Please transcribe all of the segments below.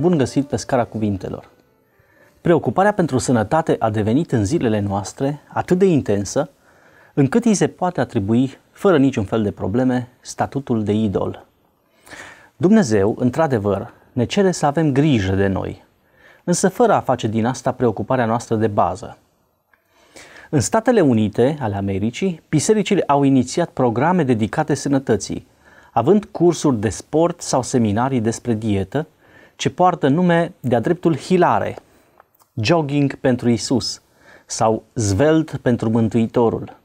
Bun găsit pe scara cuvintelor! Preocuparea pentru sănătate a devenit în zilele noastre atât de intensă, încât îi se poate atribui, fără niciun fel de probleme, statutul de idol. Dumnezeu, într-adevăr, ne cere să avem grijă de noi, însă fără a face din asta preocuparea noastră de bază. În Statele Unite ale Americii, bisericile au inițiat programe dedicate sănătății, având cursuri de sport sau seminarii despre dietă, ce poartă nume de-a dreptul hilare, jogging pentru Isus sau zvelt pentru Mântuitorul.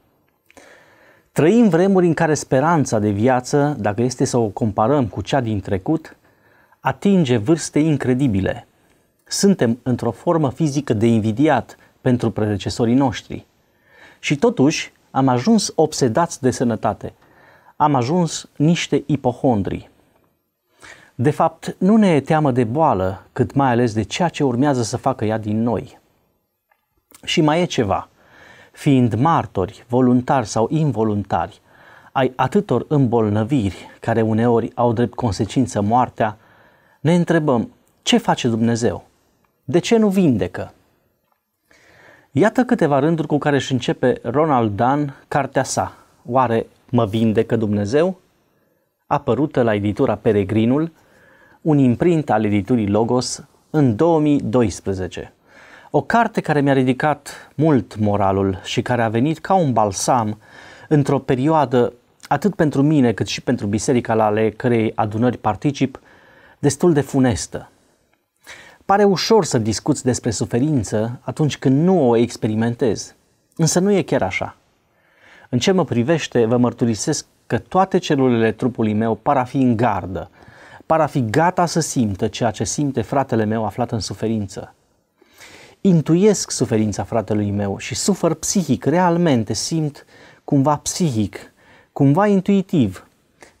Trăim vremuri în care speranța de viață, dacă este să o comparăm cu cea din trecut, atinge vârste incredibile. Suntem într-o formă fizică de invidiat pentru predecesorii noștri. Și totuși am ajuns obsedați de sănătate. Am ajuns niște ipohondrii. De fapt, nu ne e teamă de boală, cât mai ales de ceea ce urmează să facă ea din noi. Și mai e ceva. Fiind martori, voluntari sau involuntari, ai atâtor îmbolnăviri, care uneori au drept consecință moartea, ne întrebăm ce face Dumnezeu? De ce nu vindecă? Iată câteva rânduri cu care își începe Ronald Dan cartea sa. Oare mă vindecă Dumnezeu? Apărută la editura Peregrinul un imprint al editurii Logos în 2012. O carte care mi-a ridicat mult moralul și care a venit ca un balsam într-o perioadă atât pentru mine cât și pentru biserica la ale cărei adunări particip, destul de funestă. Pare ușor să discuți despre suferință atunci când nu o experimentezi, însă nu e chiar așa. În ce mă privește, vă mărturisesc că toate celulele trupului meu par a fi în gardă, par a fi gata să simtă ceea ce simte fratele meu aflat în suferință. Intuiesc suferința fratelui meu și sufăr psihic, realmente simt cumva psihic, cumva intuitiv,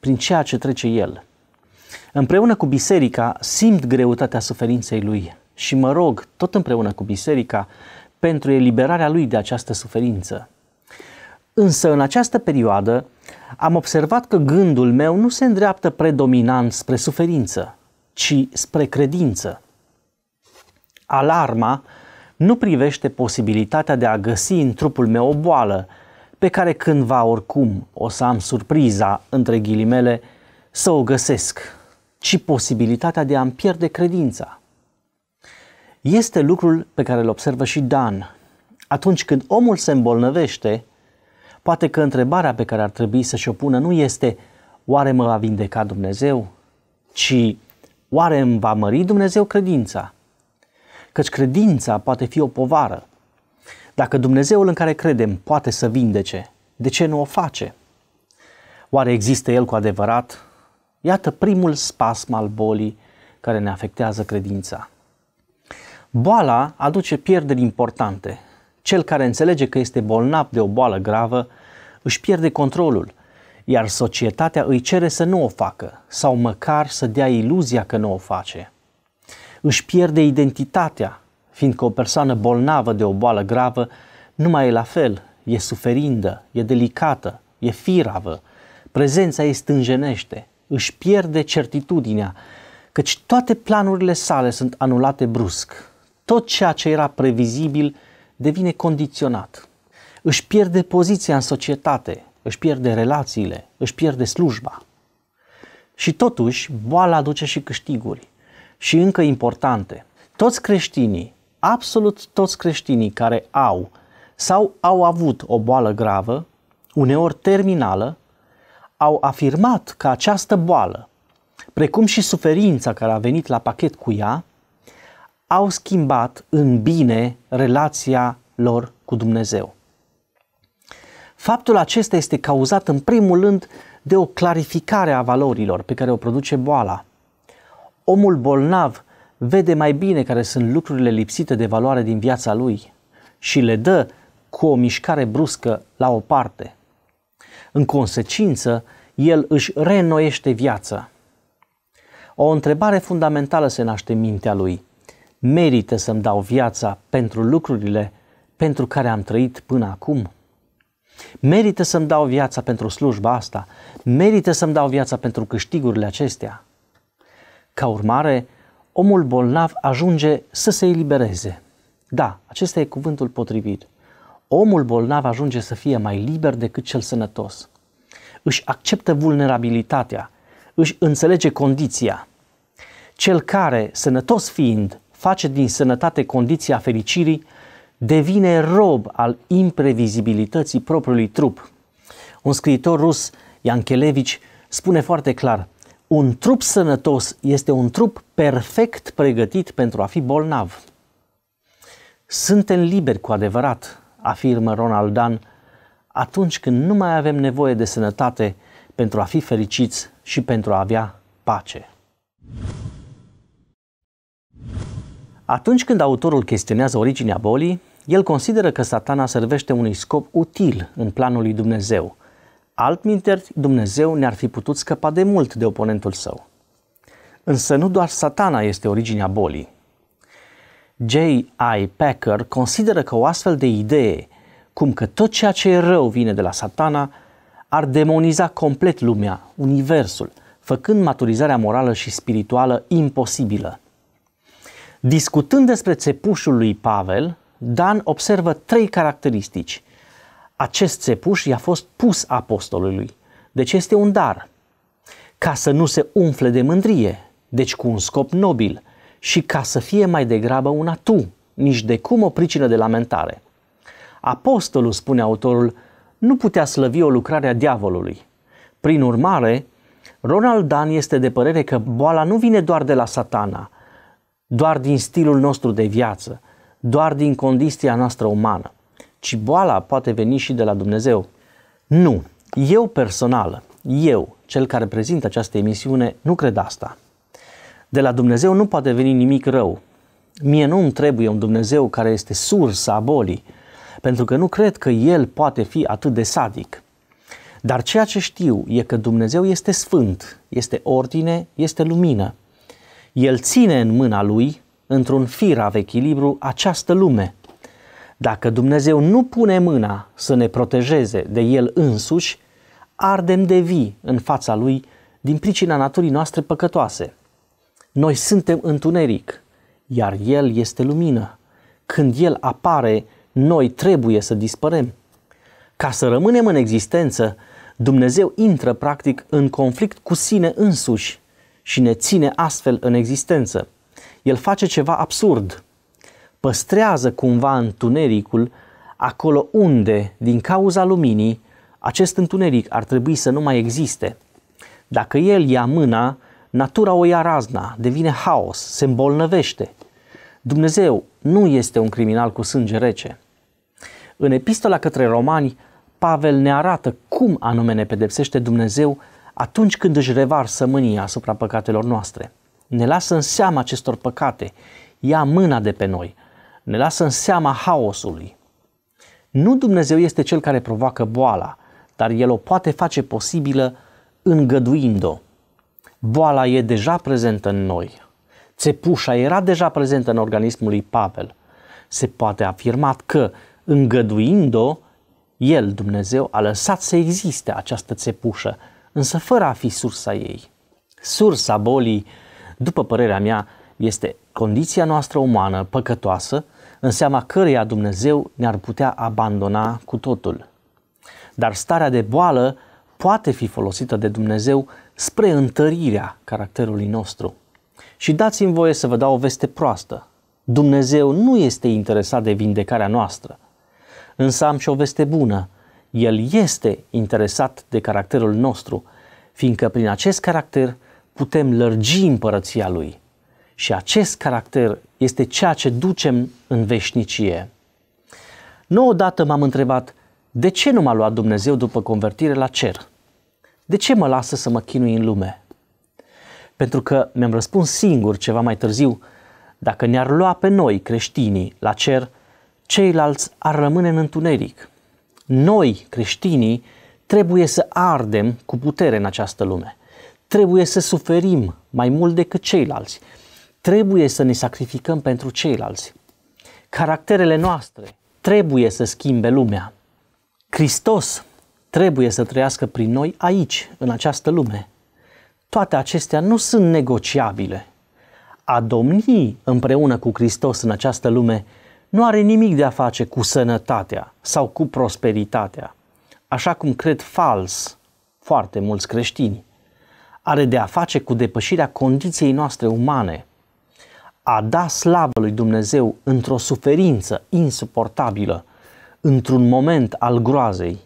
prin ceea ce trece el. Împreună cu biserica simt greutatea suferinței lui și mă rog, tot împreună cu biserica, pentru eliberarea lui de această suferință. Însă în această perioadă am observat că gândul meu nu se îndreaptă predominant spre suferință, ci spre credință. Alarma nu privește posibilitatea de a găsi în trupul meu o boală, pe care cândva oricum o să am surpriza, între ghilimele, să o găsesc, ci posibilitatea de a-mi pierde credința. Este lucrul pe care îl observă și Dan. Atunci când omul se îmbolnăvește, Poate că întrebarea pe care ar trebui să și-o pună nu este oare mă va vindeca Dumnezeu, ci oare îmi va mări Dumnezeu credința? Căci credința poate fi o povară. Dacă Dumnezeul în care credem poate să vindece, de ce nu o face? Oare există El cu adevărat? Iată primul spasm al bolii care ne afectează credința. Boala aduce pierderi importante, cel care înțelege că este bolnav de o boală gravă își pierde controlul, iar societatea îi cere să nu o facă sau măcar să dea iluzia că nu o face. Își pierde identitatea, fiindcă o persoană bolnavă de o boală gravă nu mai e la fel, e suferindă, e delicată, e firavă, prezența ei stânjenește, își pierde certitudinea, căci toate planurile sale sunt anulate brusc. Tot ceea ce era previzibil devine condiționat. Își pierde poziția în societate, își pierde relațiile, își pierde slujba. Și totuși, boala aduce și câștiguri, și încă importante. Toți creștinii, absolut toți creștinii care au sau au avut o boală gravă, uneori terminală, au afirmat că această boală, precum și suferința care a venit la pachet cu ea, au schimbat în bine relația lor cu Dumnezeu. Faptul acesta este cauzat în primul rând de o clarificare a valorilor pe care o produce boala. Omul bolnav vede mai bine care sunt lucrurile lipsite de valoare din viața lui și le dă cu o mișcare bruscă la o parte. În consecință, el își reînnoiește viața. O întrebare fundamentală se naște în mintea lui merită să-mi dau viața pentru lucrurile pentru care am trăit până acum? Merită să-mi dau viața pentru slujba asta? Merită să-mi dau viața pentru câștigurile acestea? Ca urmare, omul bolnav ajunge să se elibereze. Da, acesta e cuvântul potrivit. Omul bolnav ajunge să fie mai liber decât cel sănătos. Își acceptă vulnerabilitatea, își înțelege condiția. Cel care, sănătos fiind, face din sănătate condiția fericirii, devine rob al imprevizibilității propriului trup. Un scriitor rus, Iankelevici, spune foarte clar, un trup sănătos este un trup perfect pregătit pentru a fi bolnav. Suntem liberi cu adevărat, afirmă Ronald Dan, atunci când nu mai avem nevoie de sănătate pentru a fi fericiți și pentru a avea pace. Atunci când autorul chestionează originea bolii, el consideră că satana servește unui scop util în planul lui Dumnezeu. Altminteri, Dumnezeu ne-ar fi putut scăpa de mult de oponentul său. Însă nu doar satana este originea bolii. J. I. Packer consideră că o astfel de idee, cum că tot ceea ce e rău vine de la satana, ar demoniza complet lumea, universul, făcând maturizarea morală și spirituală imposibilă – Discutând despre țepușul lui Pavel, Dan observă trei caracteristici. Acest țepuș i-a fost pus apostolului, deci este un dar, ca să nu se umfle de mândrie, deci cu un scop nobil, și ca să fie mai degrabă un atu, nici de cum o pricină de lamentare. Apostolul, spune autorul, nu putea slăvi o lucrare a diavolului. Prin urmare, Ronald Dan este de părere că boala nu vine doar de la satana – doar din stilul nostru de viață, doar din condiția noastră umană, ci boala poate veni și de la Dumnezeu. Nu, eu personal, eu, cel care prezintă această emisiune, nu cred asta. De la Dumnezeu nu poate veni nimic rău. Mie nu îmi trebuie un Dumnezeu care este sursa a bolii, pentru că nu cred că El poate fi atât de sadic. Dar ceea ce știu e că Dumnezeu este sfânt, este ordine, este lumină. El ține în mâna lui, într-un firav echilibru, această lume. Dacă Dumnezeu nu pune mâna să ne protejeze de El însuși, ardem de vii în fața Lui din pricina naturii noastre păcătoase. Noi suntem întuneric, iar El este lumină. Când El apare, noi trebuie să dispărem. Ca să rămânem în existență, Dumnezeu intră practic în conflict cu sine însuși și ne ține astfel în existență. El face ceva absurd. Păstrează cumva întunericul acolo unde, din cauza luminii, acest întuneric ar trebui să nu mai existe. Dacă el ia mâna, natura o ia razna, devine haos, se îmbolnăvește. Dumnezeu nu este un criminal cu sânge rece. În epistola către romani, Pavel ne arată cum anume ne pedepsește Dumnezeu atunci când își revarsă mânia asupra păcatelor noastre. Ne lasă în seama acestor păcate, ia mâna de pe noi, ne lasă în seama haosului. Nu Dumnezeu este cel care provoacă boala, dar El o poate face posibilă îngăduind-o. Boala e deja prezentă în noi. Țepușa era deja prezentă în organismul lui Pavel. Se poate afirma că, îngăduind-o, El, Dumnezeu, a lăsat să existe această țepușă, însă fără a fi sursa ei. Sursa bolii, după părerea mea, este condiția noastră umană păcătoasă, în seama căreia Dumnezeu ne-ar putea abandona cu totul. Dar starea de boală poate fi folosită de Dumnezeu spre întărirea caracterului nostru. Și dați-mi voie să vă dau o veste proastă. Dumnezeu nu este interesat de vindecarea noastră. Însă am și o veste bună. El este interesat de caracterul nostru, fiindcă prin acest caracter putem lărgi împărăția Lui. Și acest caracter este ceea ce ducem în veșnicie. Nu odată m-am întrebat, de ce nu m-a luat Dumnezeu după convertire la cer? De ce mă lasă să mă chinui în lume? Pentru că mi-am răspuns singur ceva mai târziu, dacă ne-ar lua pe noi creștinii la cer, ceilalți ar rămâne în întuneric. Noi, creștinii, trebuie să ardem cu putere în această lume. Trebuie să suferim mai mult decât ceilalți. Trebuie să ne sacrificăm pentru ceilalți. Caracterele noastre trebuie să schimbe lumea. Hristos trebuie să trăiască prin noi aici, în această lume. Toate acestea nu sunt negociabile. A domni împreună cu Hristos în această lume nu are nimic de a face cu sănătatea sau cu prosperitatea, așa cum cred fals foarte mulți creștini. Are de a face cu depășirea condiției noastre umane. A da slavă lui Dumnezeu într-o suferință insuportabilă, într-un moment al groazei.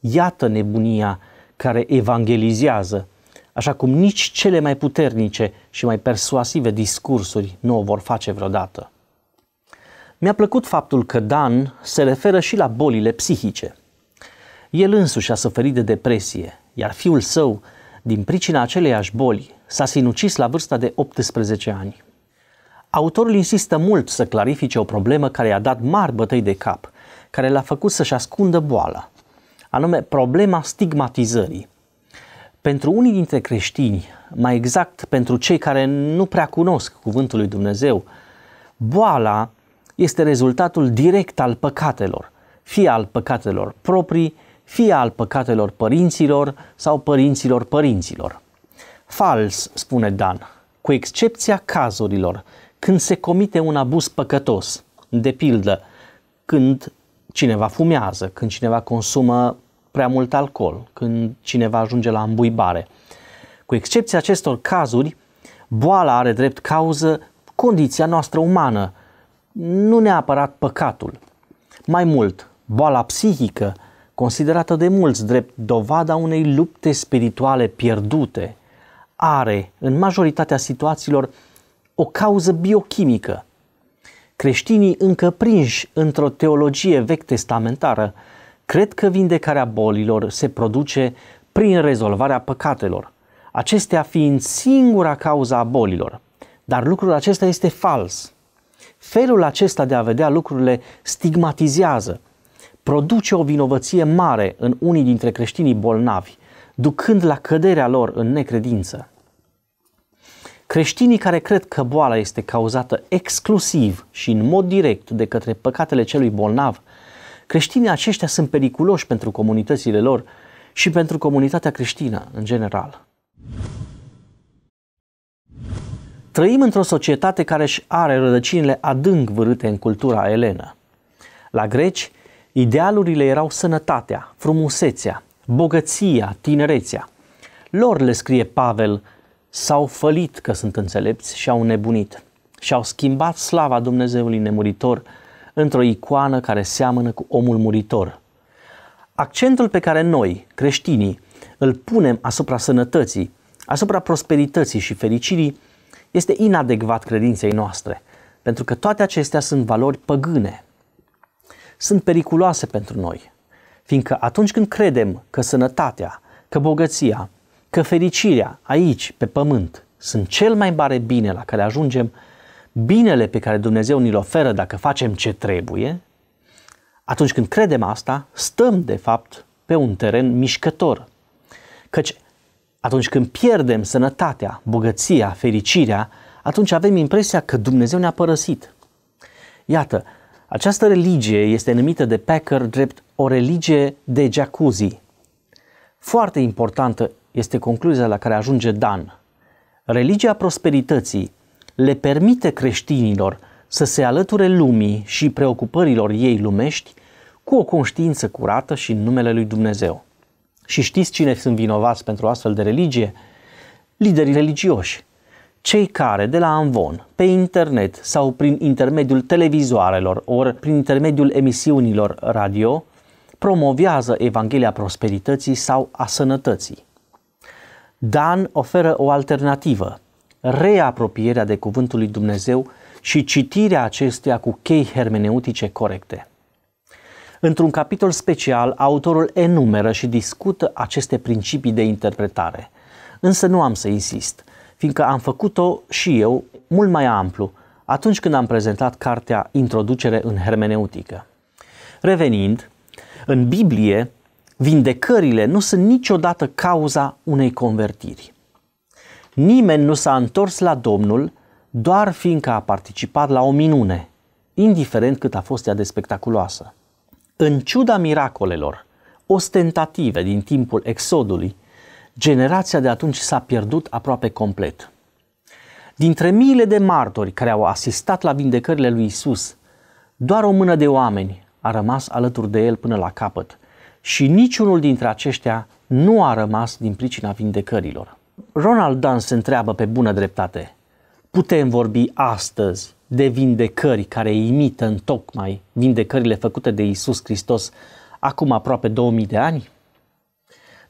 Iată nebunia care evangelizează, așa cum nici cele mai puternice și mai persuasive discursuri nu o vor face vreodată. Mi-a plăcut faptul că Dan se referă și la bolile psihice. El însuși a suferit de depresie, iar fiul său, din pricina aceleiași boli, s-a sinucis la vârsta de 18 ani. Autorul insistă mult să clarifice o problemă care i-a dat mari bătăi de cap, care l-a făcut să-și ascundă boala, anume problema stigmatizării. Pentru unii dintre creștini, mai exact pentru cei care nu prea cunosc cuvântul lui Dumnezeu, boala este rezultatul direct al păcatelor, fie al păcatelor proprii, fie al păcatelor părinților sau părinților părinților. Fals, spune Dan, cu excepția cazurilor când se comite un abuz păcătos, de pildă când cineva fumează, când cineva consumă prea mult alcool, când cineva ajunge la îmbuibare. Cu excepția acestor cazuri, boala are drept cauză condiția noastră umană, nu neapărat păcatul. Mai mult, boala psihică, considerată de mulți drept dovada unei lupte spirituale pierdute, are, în majoritatea situațiilor, o cauză biochimică. Creștinii încă prinși într-o teologie vechi testamentară, cred că vindecarea bolilor se produce prin rezolvarea păcatelor, acestea fiind singura cauza a bolilor. Dar lucrul acesta este fals. Felul acesta de a vedea lucrurile stigmatizează, produce o vinovăție mare în unii dintre creștinii bolnavi, ducând la căderea lor în necredință. Creștinii care cred că boala este cauzată exclusiv și în mod direct de către păcatele celui bolnav, creștinii aceștia sunt periculoși pentru comunitățile lor și pentru comunitatea creștină în general. Trăim într-o societate care își are rădăcinile adânc vârâte în cultura elenă. La greci, idealurile erau sănătatea, frumusețea, bogăția, tinerețea. Lor le scrie Pavel, s-au fălit că sunt înțelepți și au nebunit și au schimbat slava Dumnezeului nemuritor într-o icoană care seamănă cu omul muritor. Accentul pe care noi, creștinii, îl punem asupra sănătății, asupra prosperității și fericirii, este inadecvat credinței noastre, pentru că toate acestea sunt valori păgâne. Sunt periculoase pentru noi, fiindcă atunci când credem că sănătatea, că bogăția, că fericirea aici, pe pământ, sunt cel mai mare bine la care ajungem, binele pe care Dumnezeu ni-l oferă dacă facem ce trebuie, atunci când credem asta, stăm, de fapt, pe un teren mișcător. Căci atunci când pierdem sănătatea, bogăția, fericirea, atunci avem impresia că Dumnezeu ne-a părăsit. Iată, această religie este numită de Packer drept o religie de jacuzzi. Foarte importantă este concluzia la care ajunge Dan. Religia prosperității le permite creștinilor să se alăture lumii și preocupărilor ei lumești cu o conștiință curată și în numele lui Dumnezeu. Și știți cine sunt vinovați pentru astfel de religie? Liderii religioși. Cei care de la Anvon, pe internet sau prin intermediul televizoarelor ori prin intermediul emisiunilor radio, promovează Evanghelia prosperității sau a sănătății. Dan oferă o alternativă, reapropierea de Cuvântul lui Dumnezeu și citirea acesteia cu chei hermeneutice corecte. Într-un capitol special, autorul enumeră și discută aceste principii de interpretare. Însă nu am să insist, fiindcă am făcut-o și eu mult mai amplu atunci când am prezentat cartea Introducere în hermeneutică. Revenind, în Biblie, vindecările nu sunt niciodată cauza unei convertiri. Nimeni nu s-a întors la Domnul doar fiindcă a participat la o minune, indiferent cât a fost ea de spectaculoasă. În ciuda miracolelor ostentative din timpul exodului, generația de atunci s-a pierdut aproape complet. Dintre miile de martori care au asistat la vindecările lui Isus, doar o mână de oameni a rămas alături de el până la capăt și niciunul dintre aceștia nu a rămas din pricina vindecărilor. Ronald Dunn se întreabă pe bună dreptate, putem vorbi astăzi de vindecări care imită în tocmai vindecările făcute de Isus Hristos acum aproape 2000 de ani?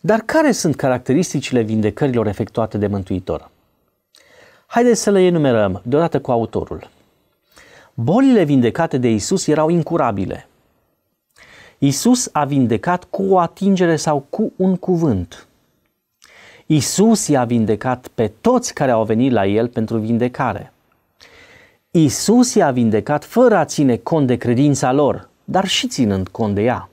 Dar care sunt caracteristicile vindecărilor efectuate de Mântuitor? Haideți să le enumerăm deodată cu autorul. Bolile vindecate de Isus erau incurabile. Isus a vindecat cu o atingere sau cu un cuvânt. Isus i-a vindecat pe toți care au venit la el pentru vindecare. Isus i-a vindecat fără a ține cont de credința lor, dar și ținând cont de ea.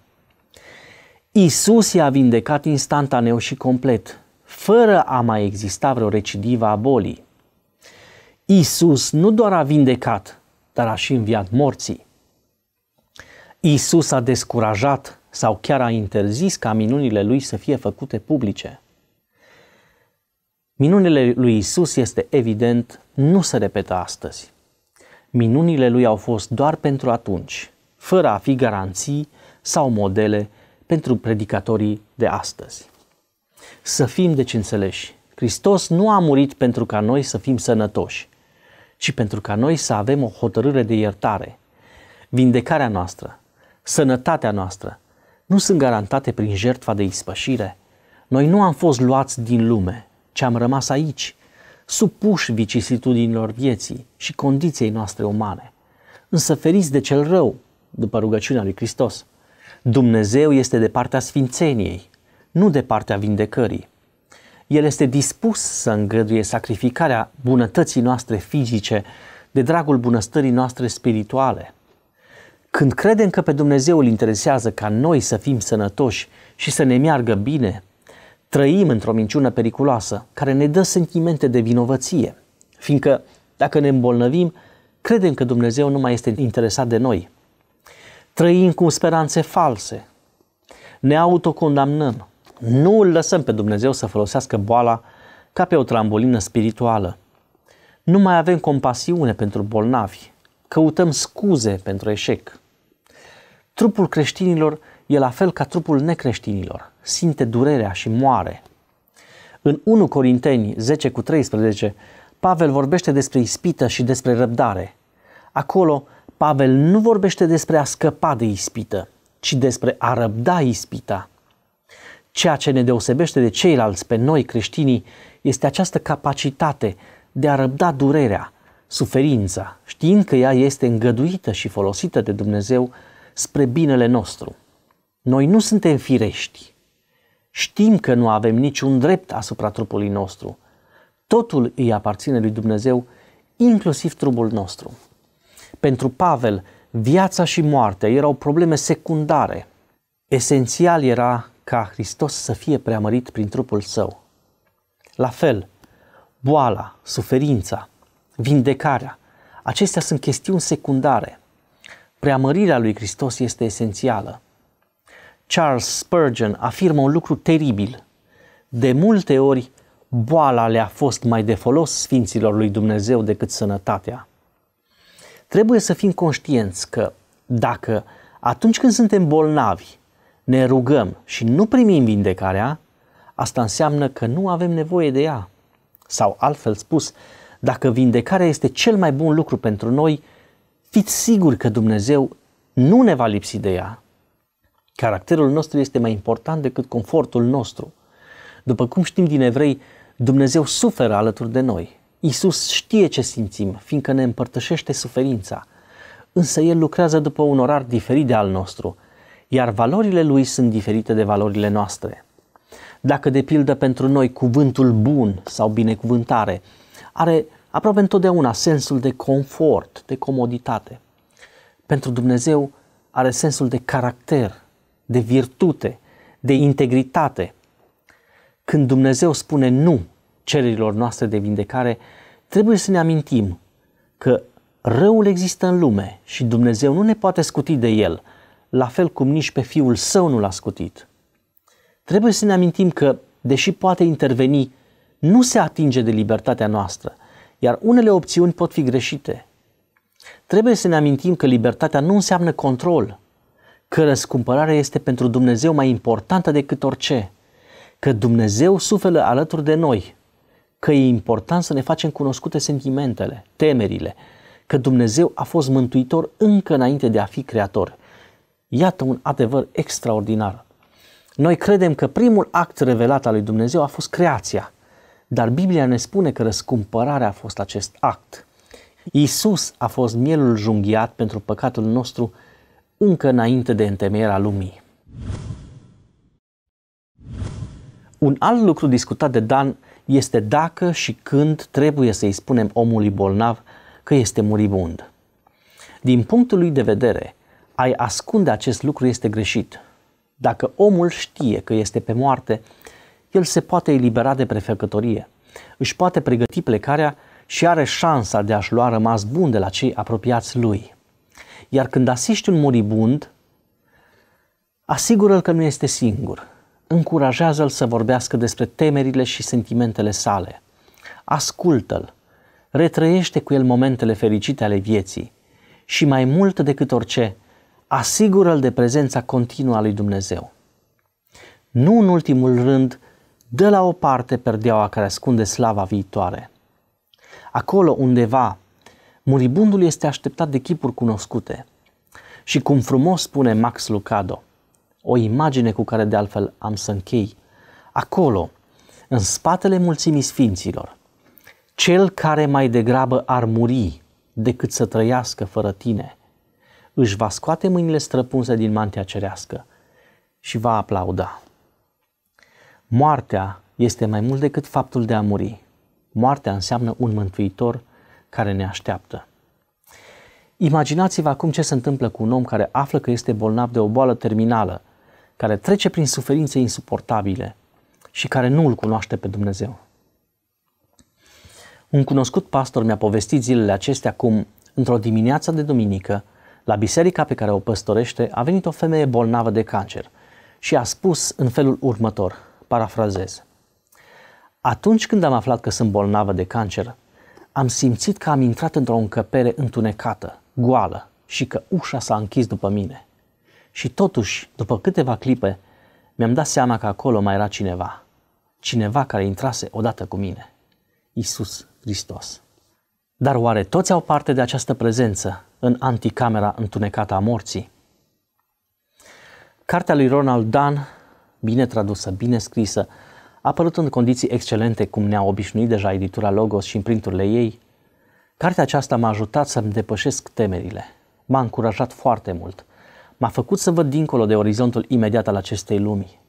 Isus i-a vindecat instantaneu și complet, fără a mai exista vreo recidivă a bolii. Isus nu doar a vindecat, dar a și înviat morții. Isus a descurajat sau chiar a interzis ca minunile lui să fie făcute publice. Minunile lui Isus este evident nu se repetă astăzi minunile lui au fost doar pentru atunci, fără a fi garanții sau modele pentru predicatorii de astăzi. Să fim deci înțeleși. Hristos nu a murit pentru ca noi să fim sănătoși, ci pentru ca noi să avem o hotărâre de iertare. Vindecarea noastră, sănătatea noastră, nu sunt garantate prin jertfa de ispășire. Noi nu am fost luați din lume, ci am rămas aici – supuși vicisitudinilor vieții și condiției noastre umane, însă feriți de cel rău, după rugăciunea lui Hristos. Dumnezeu este de partea sfințeniei, nu de partea vindecării. El este dispus să îngăduie sacrificarea bunătății noastre fizice de dragul bunăstării noastre spirituale. Când credem că pe Dumnezeu îl interesează ca noi să fim sănătoși și să ne meargă bine, Trăim într-o minciună periculoasă care ne dă sentimente de vinovăție, fiindcă dacă ne îmbolnăvim, credem că Dumnezeu nu mai este interesat de noi. Trăim cu speranțe false, ne autocondamnăm, nu îl lăsăm pe Dumnezeu să folosească boala ca pe o trambolină spirituală. Nu mai avem compasiune pentru bolnavi, căutăm scuze pentru eșec. Trupul creștinilor e la fel ca trupul necreștinilor, simte durerea și moare. În 1 Corinteni 10 cu 13, Pavel vorbește despre ispită și despre răbdare. Acolo, Pavel nu vorbește despre a scăpa de ispită, ci despre a răbda ispita. Ceea ce ne deosebește de ceilalți pe noi creștinii este această capacitate de a răbda durerea, suferința, știind că ea este îngăduită și folosită de Dumnezeu spre binele nostru. Noi nu suntem firești. Știm că nu avem niciun drept asupra trupului nostru. Totul îi aparține lui Dumnezeu, inclusiv trupul nostru. Pentru Pavel, viața și moartea erau probleme secundare. Esențial era ca Hristos să fie preamărit prin trupul său. La fel, boala, suferința, vindecarea, acestea sunt chestiuni secundare. Preamărirea lui Hristos este esențială. Charles Spurgeon afirmă un lucru teribil. De multe ori, boala le-a fost mai de folos sfinților lui Dumnezeu decât sănătatea. Trebuie să fim conștienți că dacă atunci când suntem bolnavi, ne rugăm și nu primim vindecarea, asta înseamnă că nu avem nevoie de ea. Sau altfel spus, dacă vindecarea este cel mai bun lucru pentru noi, fiți siguri că Dumnezeu nu ne va lipsi de ea. Caracterul nostru este mai important decât confortul nostru. După cum știm din evrei, Dumnezeu suferă alături de noi. Isus știe ce simțim, fiindcă ne împărtășește suferința. Însă El lucrează după un orar diferit de al nostru, iar valorile Lui sunt diferite de valorile noastre. Dacă, de pildă, pentru noi cuvântul bun sau binecuvântare are aproape întotdeauna sensul de confort, de comoditate, pentru Dumnezeu are sensul de caracter, de virtute, de integritate. Când Dumnezeu spune nu cererilor noastre de vindecare, trebuie să ne amintim că răul există în lume și Dumnezeu nu ne poate scuti de el, la fel cum nici pe Fiul Său nu l-a scutit. Trebuie să ne amintim că, deși poate interveni, nu se atinge de libertatea noastră, iar unele opțiuni pot fi greșite. Trebuie să ne amintim că libertatea nu înseamnă control, că răscumpărarea este pentru Dumnezeu mai importantă decât orice, că Dumnezeu suferă alături de noi, că e important să ne facem cunoscute sentimentele, temerile, că Dumnezeu a fost mântuitor încă înainte de a fi creator. Iată un adevăr extraordinar. Noi credem că primul act revelat al lui Dumnezeu a fost creația, dar Biblia ne spune că răscumpărarea a fost acest act. Isus a fost mielul junghiat pentru păcatul nostru încă înainte de întemeierea lumii. Un alt lucru discutat de Dan este dacă și când trebuie să-i spunem omului bolnav că este muribund. Din punctul lui de vedere, ai ascunde acest lucru este greșit. Dacă omul știe că este pe moarte, el se poate elibera de prefecătorie, își poate pregăti plecarea și are șansa de a-și lua rămas bun de la cei apropiați lui. Iar când asiști un moribund, asigură-l că nu este singur. Încurajează-l să vorbească despre temerile și sentimentele sale. Ascultă-l. Retrăiește cu el momentele fericite ale vieții. Și mai mult decât orice, asigură-l de prezența continuă a lui Dumnezeu. Nu în ultimul rând, dă la o parte perdeaua care ascunde slava viitoare. Acolo undeva Muribundul este așteptat de chipuri cunoscute. Și cum frumos spune Max Lucado, o imagine cu care de altfel am să închei, acolo, în spatele mulțimii sfinților, cel care mai degrabă ar muri decât să trăiască fără tine, își va scoate mâinile străpunse din mantia cerească și va aplauda. Moartea este mai mult decât faptul de a muri. Moartea înseamnă un mântuitor care ne așteaptă. Imaginați-vă acum ce se întâmplă cu un om care află că este bolnav de o boală terminală, care trece prin suferințe insuportabile și care nu îl cunoaște pe Dumnezeu. Un cunoscut pastor mi-a povestit zilele acestea cum, într-o dimineață de duminică, la biserica pe care o păstorește, a venit o femeie bolnavă de cancer și a spus în felul următor, parafrazez. Atunci când am aflat că sunt bolnavă de cancer, am simțit că am intrat într-o încăpere întunecată, goală și că ușa s-a închis după mine. Și totuși, după câteva clipe, mi-am dat seama că acolo mai era cineva. Cineva care intrase odată cu mine. Isus Hristos. Dar oare toți au parte de această prezență în anticamera întunecată a morții? Cartea lui Ronald Dan, bine tradusă, bine scrisă, apărut în condiții excelente cum ne-a obișnuit deja editura Logos și imprinturile ei, cartea aceasta m-a ajutat să-mi depășesc temerile. M-a încurajat foarte mult. M-a făcut să văd dincolo de orizontul imediat al acestei lumii.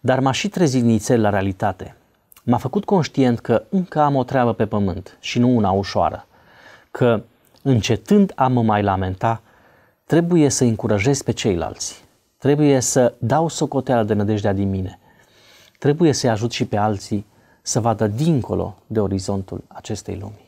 Dar m-a și trezit nițel la realitate. M-a făcut conștient că încă am o treabă pe pământ și nu una ușoară. Că, încetând a mă mai lamenta, trebuie să încurajez pe ceilalți. Trebuie să dau socoteala de nădejdea din mine – trebuie să-i ajut și pe alții să vadă dincolo de orizontul acestei lumi.